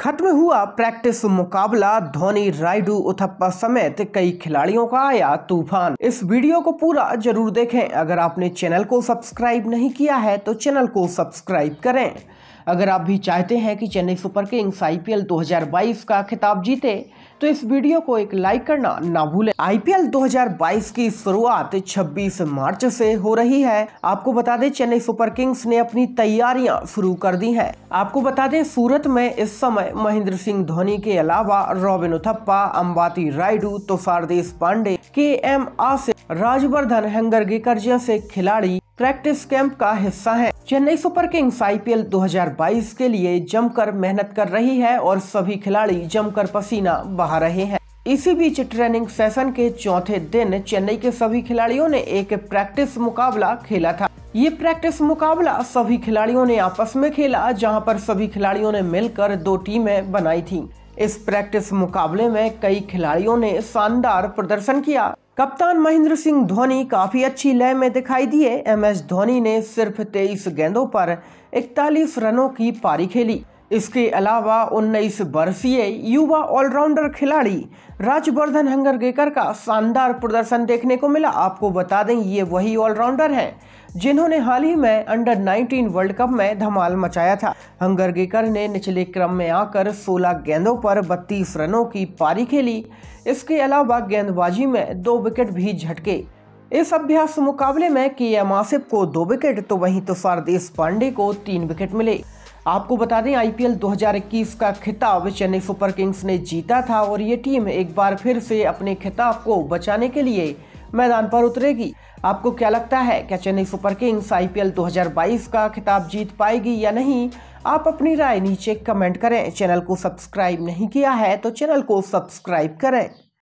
खत्म हुआ प्रैक्टिस मुकाबला धोनी राइडू उथप्पा समेत कई खिलाड़ियों का आया तूफान इस वीडियो को पूरा जरूर देखें अगर आपने चैनल को सब्सक्राइब नहीं किया है तो चैनल को सब्सक्राइब करें अगर आप भी चाहते हैं कि चेन्नई सुपर किंग्स आईपीएल 2022 का खिताब जीते तो इस वीडियो को एक लाइक करना ना भूलें आईपीएल 2022 की शुरुआत 26 मार्च से हो रही है आपको बता दें चेन्नई सुपर किंग्स ने अपनी तैयारियां शुरू कर दी हैं आपको बता दें सूरत में इस समय महेंद्र सिंह धोनी के अलावा रॉबिन उथप्पा अंबाती रायडू तुषार देश पांडे के एम आसिफ राजवर्धन हैंगर गेकर जैसे खिलाड़ी प्रैक्टिस कैंप का हिस्सा है चेन्नई सुपर किंग्स आईपीएल 2022 2022 के लिए जमकर मेहनत कर रही है और सभी खिलाड़ी जमकर पसीना बहा रहे हैं इसी बीच ट्रेनिंग सेशन के चौथे दिन चेन्नई के सभी खिलाड़ियों ने एक प्रैक्टिस मुकाबला खेला था ये प्रैक्टिस मुकाबला सभी खिलाड़ियों ने आपस में खेला जहां पर सभी खिलाड़ियों ने मिलकर दो टीमें बनाई थीं। इस प्रैक्टिस मुकाबले में कई खिलाड़ियों ने शानदार प्रदर्शन किया कप्तान महेंद्र सिंह धोनी काफ़ी अच्छी लय में दिखाई दिए एमएस धोनी ने सिर्फ तेईस गेंदों पर इकतालीस रनों की पारी खेली इसके अलावा उन्नीस वर्षीय युवा ऑलराउंडर खिलाड़ी राजवर्धन हंगरगेकर का शानदार प्रदर्शन देखने को मिला आपको बता दें ये वही ऑलराउंडर हैं जिन्होंने हाल ही में अंडर 19 वर्ल्ड कप में धमाल मचाया था हंगरगेकर ने निचले क्रम में आकर 16 गेंदों पर 32 रनों की पारी खेली इसके अलावा गेंदबाजी में दो विकेट भी झटके इस अभ्यास मुकाबले में के एम आसिफ को दो विकेट तो वहीं तुषार देश पांडे को तीन विकेट मिले आपको बता दें आईपीएल 2021 का खिताब चेन्नई सुपर किंग्स ने जीता था और ये टीम एक बार फिर से अपने खिताब को बचाने के लिए मैदान पर उतरेगी आपको क्या लगता है क्या चेन्नई सुपर किंग्स आईपीएल 2022 का खिताब जीत पाएगी या नहीं आप अपनी राय नीचे कमेंट करें चैनल को सब्सक्राइब नहीं किया है तो चैनल को सब्सक्राइब करें